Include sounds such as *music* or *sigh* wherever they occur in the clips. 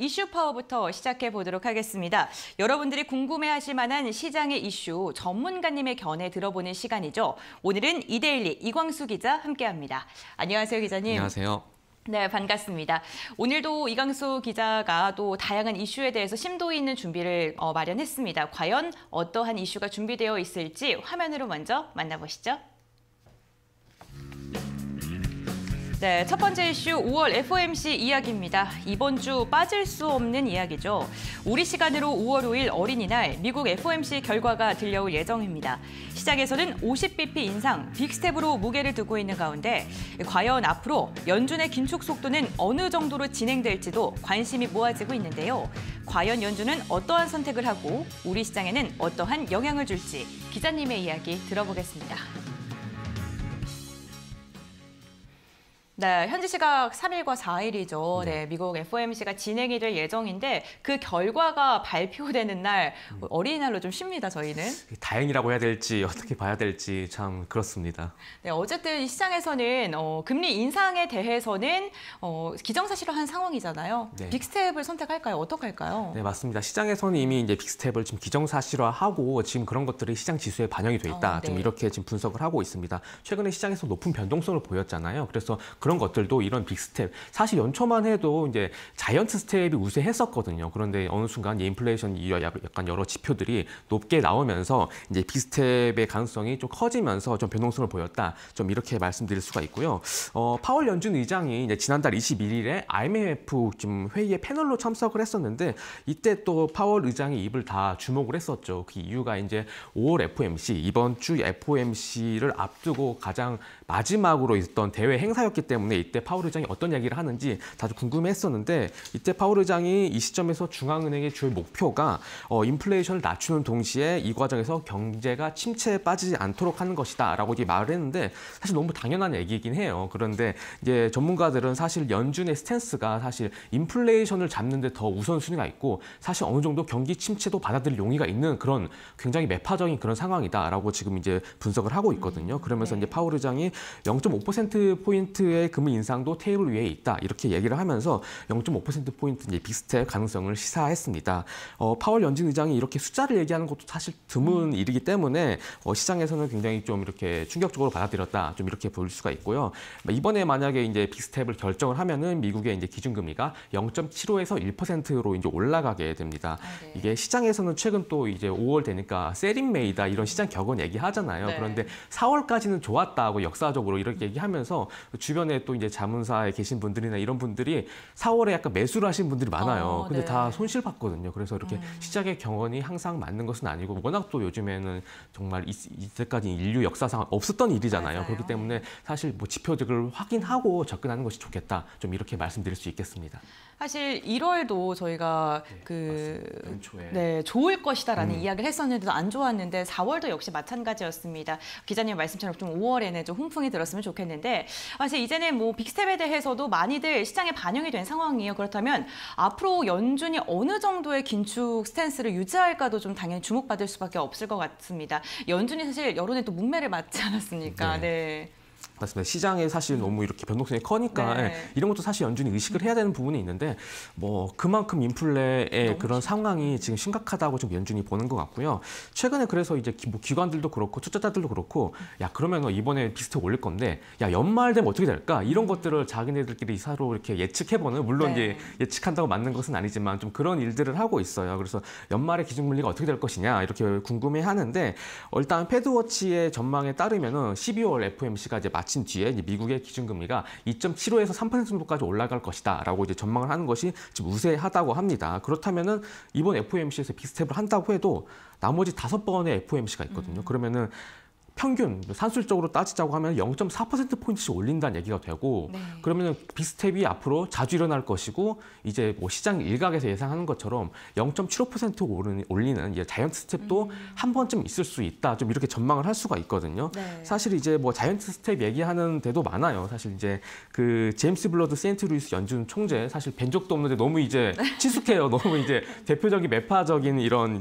이슈 파워부터 시작해 보도록 하겠습니다. 여러분들이 궁금해하실 만한 시장의 이슈 전문가님의 견해 들어보는 시간이죠. 오늘은 이데일리 이광수 기자 함께합니다. 안녕하세요 기자님. 안녕하세요. 네, 반갑습니다. 오늘도 이광수 기자가 또 다양한 이슈에 대해서 심도 있는 준비를 어, 마련했습니다. 과연 어떠한 이슈가 준비되어 있을지 화면으로 먼저 만나보시죠. 네, 첫 번째 이슈 5월 FOMC 이야기입니다. 이번 주 빠질 수 없는 이야기죠. 우리 시간으로 5월 5일 어린이날 미국 FOMC 결과가 들려올 예정입니다. 시장에서는 50bp 인상, 빅스텝으로 무게를 두고 있는 가운데 과연 앞으로 연준의 긴축 속도는 어느 정도로 진행될지도 관심이 모아지고 있는데요. 과연 연준은 어떠한 선택을 하고 우리 시장에는 어떠한 영향을 줄지 기자님의 이야기 들어보겠습니다. 네, 현지 시각 3일과 4일이죠. 네. 네. 미국 FOMC가 진행이 될 예정인데 그 결과가 발표되는 날 음. 어린이날로 좀 쉽니다, 저희는. 다행이라고 해야 될지 어떻게 봐야 될지 참 그렇습니다. 네, 어쨌든 시장에서는 어, 금리 인상에 대해서는 어, 기정사실화한 상황이잖아요. 네. 빅스텝을 선택할까요? 어떡 할까요? 네, 맞습니다. 시장에서는 이미 이제 빅스텝을 지금 기정사실화하고 지금 그런 것들이 시장 지수에 반영이 돼 있다. 어, 네. 좀 이렇게 지금 분석을 하고 있습니다. 최근에 시장에서 높은 변동성을 보였잖아요. 그래서 그런 그런 것들도 이런 빅스텝 사실 연초만 해도 이제 자이언트 스텝이 우세했었거든요. 그런데 어느 순간 인플레이션 이후 약간 여러 지표들이 높게 나오면서 이제 빅스텝의 가능성이 좀 커지면서 좀 변동성을 보였다. 좀 이렇게 말씀드릴 수가 있고요. 어, 파월 연준 의장이 이제 지난달 21일에 IMF 지금 회의에 패널로 참석을 했었는데 이때 또 파월 의장이 입을 다 주목을 했었죠. 그 이유가 이제 5월 FOMC 이번 주 FOMC를 앞두고 가장 마지막으로 있었던 대회 행사였기 때문에 때문에 이때 파월 의장이 어떤 이야기를 하는지 다들 궁금했었는데 이때 파월 의장이 이 시점에서 중앙은행의 주요 목표가 어, 인플레이션을 낮추는 동시에 이 과정에서 경제가 침체에 빠지지 않도록 하는 것이다라고 말을 했는데 사실 너무 당연한 얘기이긴 해요. 그런데 이제 전문가들은 사실 연준의 스탠스가 사실 인플레이션을 잡는데 더 우선순위가 있고 사실 어느 정도 경기 침체도 받아들일 용의가 있는 그런 굉장히 매파적인 그런 상황이다라고 지금 이제 분석을 하고 있거든요. 그러면서 네. 이제 파월 의장이 0.5% 포인트의 2월에 금리 인상도 테이블 위에 있다 이렇게 얘기를 하면서 0.5%포인트 이제 빅스텝 가능성을 시사했습니다. 어, 파월 연준 의장이 이렇게 숫자를 얘기하는 것도 사실 드문 음. 일이기 때문에 어, 시장에서는 굉장히 좀 이렇게 충격적으로 받아들였다 좀 이렇게 볼 수가 있고요. 뭐 이번에 만약에 이제 빅스텝을 결정을 하면은 미국의 이제 기준금리가 0.75에서 1%로 이제 올라가게 됩니다. 아, 네. 이게 시장에서는 최근 또 이제 5월 되니까 세린메이다 이런 시장 격언 얘기하잖아요. 네. 그런데 4월까지는 좋았다고 역사적으로 이렇게 얘기하면서 주변에 주변에 또 이제 자문사에 계신 분들이나 이런 분들이 4월에 약간 매수를 하신 분들이 많아요. 어, 근데 다 네. 손실 봤거든요. 그래서 이렇게 음. 시작의 경험이 항상 맞는 것은 아니고 워낙 또 요즘에는 정말 이때까지 인류 역사상 없었던 일이잖아요. 맞아요. 그렇기 때문에 사실 뭐 지표들을 확인하고 접근하는 것이 좋겠다. 좀 이렇게 말씀드릴 수 있겠습니다. 사실 1월도 저희가 네, 그 네, 좋을 것이다라는 음. 이야기를 했었는데도 안 좋았는데 4월도 역시 마찬가지였습니다. 기자님 말씀처럼 좀 5월에는 좀 훈풍이 들었으면 좋겠는데 사실 이제 이제는 뭐 빅스텝에 대해서도 많이들 시장에 반영이 된 상황이에요. 그렇다면 앞으로 연준이 어느 정도의 긴축 스탠스를 유지할까도 좀 당연히 주목받을 수밖에 없을 것 같습니다. 연준이 사실 여론에 또 문매를 맞지 않았습니까? 네. 네. 맞습니다. 시장에 사실 음. 너무 이렇게 변동성이 커니까 네. 예, 이런 것도 사실 연준이 의식을 해야 되는 부분이 있는데 뭐 그만큼 인플레의 그런 상황이 지금 심각하다고 좀 연준이 보는 것 같고요. 최근에 그래서 이제 기, 뭐 관들도 그렇고 투자자들도 그렇고 야 그러면 이번에 비스트 올릴 건데 야 연말 되면 어떻게 될까 이런 음. 것들을 자기네들끼리 이사로 이렇게 예측해보는 물론 네. 이제 예측한다고 맞는 것은 아니지만 좀 그런 일들을 하고 있어요. 그래서 연말에 기준금리가 어떻게 될 것이냐 이렇게 궁금해하는데 어, 일단 패드워치의 전망에 따르면 12월 FMC가 이제 마치 닥친 뒤에 미국의 기준금리가 2.75에서 3% 정도까지 올라갈 것이다라고 이제 전망을 하는 것이 지금 우세하다고 합니다. 그렇다면은 이번 FOMC에서 빅스텝을 한다고 해도 나머지 다섯 번의 FOMC가 있거든요. 음. 그러면은 평균 산술적으로 따지자고 하면 0.4%포인트씩 올린다는 얘기가 되고 네. 그러면 비스텝이 앞으로 자주 일어날 것이고 이제 뭐 시장 일각에서 예상하는 것처럼 0.75% 올리는 자이언트 스텝도 음. 한 번쯤 있을 수 있다. 좀 이렇게 전망을 할 수가 있거든요. 네. 사실 이제 뭐 자이언트 스텝 얘기하는 데도 많아요. 사실 이제 그 제임스 블러드 세인트루이스 연준 총재 사실 뵌 적도 없는데 너무 이제 네. *laughs* 친숙해요. 너무 이제 대표적인 매파적인 이런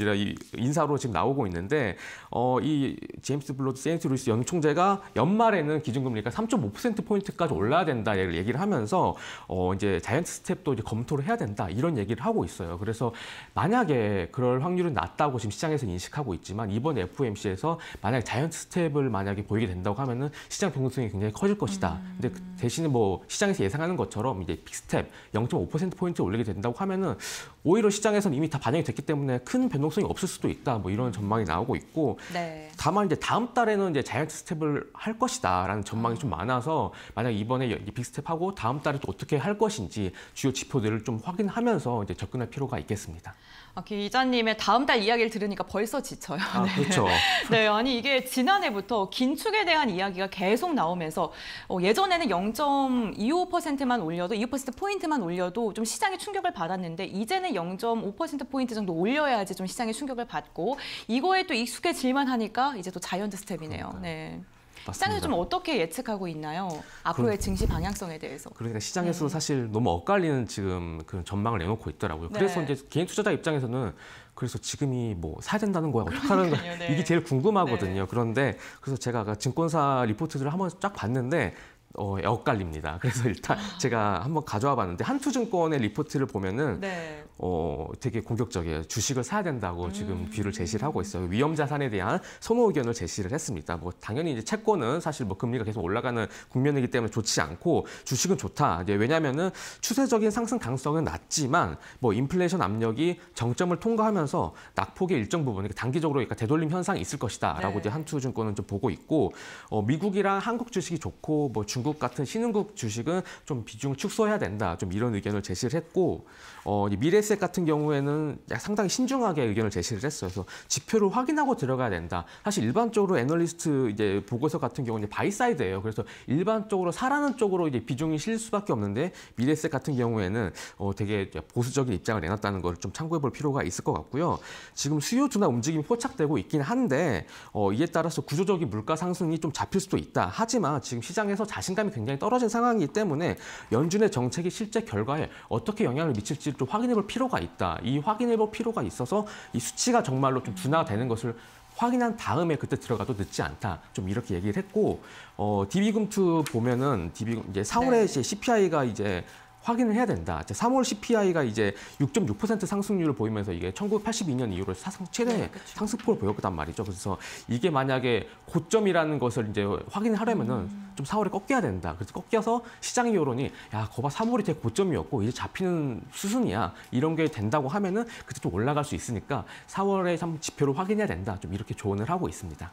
인사로 지금 나오고 있는데 어 이 제임스 블러드 제임스 루이스 연 총재가 연말에는 기준금리가 3.5%포인트까지 올라야 된다 얘기를 하면서 어 이제 자이언트 스텝도 이제 검토를 해야 된다 이런 얘기를 하고 있어요. 그래서 만약에 그럴 확률은 낮다고 지금 시장에서 인식하고 있지만 이번 FOMC에서 만약에 자이언트 스텝을 만약에 보이게 된다고 하면은 시장 변동성이 굉장히 커질 것이다. 음. 근데 그 대신에 뭐 시장에서 예상하는 것처럼 이제 빅스텝 0.5%포인트 올리게 된다고 하면은 오히려 시장에서는 이미 다 반영이 됐기 때문에 큰 변동성이 없을 수도 있다. 뭐 이런 전망이 나오고 있고 네. 다만 이제 다음 달에는 올해는 이제 자이언트 스텝을 할 것이다라는 전망이 좀 많아서 만약 이번에 빅스텝하고 다음 달에 또 어떻게 할 것인지 주요 지표들을 좀 확인하면서 이제 접근할 필요가 있겠습니다. 아, 기자님의 그 다음 달 이야기를 들으니까 벌써 지쳐요. 아, 네. 그렇죠. *laughs* 네, 아니 이게 지난해부터 긴축에 대한 이야기가 계속 나오면서 어, 예전에는 0.25%만 올려도 2% 포인트만 올려도 좀 시장에 충격을 받았는데 이제는 0.5% 포인트 정도 올려야지 좀 시장에 충격을 받고 이거에 또 익숙해질만 하니까 이제 또 자이언트 스텝 셈이네요. 그러니까요. 네. 네. 시장에서 좀 어떻게 예측하고 있나요? 앞으로의 그러... 증시 방향성에 대해서. 그러니까 시장에서도 네. 사실 너무 엇갈리는 지금 그런 전망을 내놓고 있더라고요. 네. 그래서 이제 개인 투자자 입장에서는 그래서 지금이 뭐 사야 된다는 거야, 어떻게 뭐 하는 *laughs* 거야 네. 이게 제일 궁금하거든요. 네. 그런데 그래서 제가 증권사 리포트들을 한번 쫙 봤는데 어, 엇갈립니다. 그래서 일단 아. 제가 한번 가져와 봤는데 한투증권의 리포트를 보면은 네. 어, 되게 공격적이에요. 주식을 사야 된다고 음. 지금 뷰를 제시를 하고 있어요. 위험 자산에 대한 선호 의견을 제시를 했습니다. 뭐 당연히 이제 채권은 사실 뭐 금리가 계속 올라가는 국면이기 때문에 좋지 않고 주식은 좋다. 이제 왜냐면은 추세적인 상승 가능성은 낮지만 뭐 인플레이션 압력이 정점을 통과하면서 낙폭의 일정 부분 그러니까 단기적으로 그러니까 되돌림 현상이 있을 것이다라고 네. 이제 한투증권은 좀 보고 있고 어, 미국이랑 한국 주식이 좋고 뭐 중, 중국 같은 신흥국 주식은 좀 비중 축소해야 된다. 좀 이런 의견을 제시를 했고 어, 미래셋 같은 경우에는 상당히 신중하게 의견을 제시를 했어요. 그래서 지표를 확인하고 들어가야 된다. 사실 일반적으로 애널리스트 이제 보고서 같은 경우는 바이사이드예요. 그래서 일반적으로 사라는 쪽으로 이제 비중이 실릴 수밖에 없는데 미래셋 같은 경우에는 어, 되게 보수적인 입장을 내놨다는 걸 좀 참고해 볼 필요가 있을 것 같고요. 지금 수요 둔화 움직임이 포착되고 있긴 한데 어, 이에 따라서 구조적인 물가 상승이 좀 잡힐 수도 있다. 하지만 지금 시장에서 자신 자신감이 굉장히 떨어진 상황이기 때문에 연준의 정책이 실제 결과에 어떻게 영향을 미칠지 좀 확인해 볼 필요가 있다. 이 확인해 볼 필요가 있어서 이 수치가 정말로 좀 둔화되는 것을 확인한 다음에 그때 들어가도 늦지 않다. 좀 이렇게 얘기를 했고 어 DB금투 보면은 DB 이제 4월에 네. 이제 CPI가 이제 확인을 해야 된다. 3월 CPI가 이제 6.6% 상승률을 보이면서 이게 1982년 이후로 사상 최대 네, 그렇죠. 상승폭을 보였단 말이죠. 그래서 이게 만약에 고점이라는 것을 이제 확인하려면은 음. 좀 4월에 꺾여야 된다. 그래서 꺾여서 시장의 여론이 야, 거봐 3월이 제 고점이었고 이제 잡히는 수순이야. 이런 게 된다고 하면은 그때 좀 올라갈 수 있으니까 4월에 참 지표를 확인해야 된다. 좀 이렇게 조언을 하고 있습니다.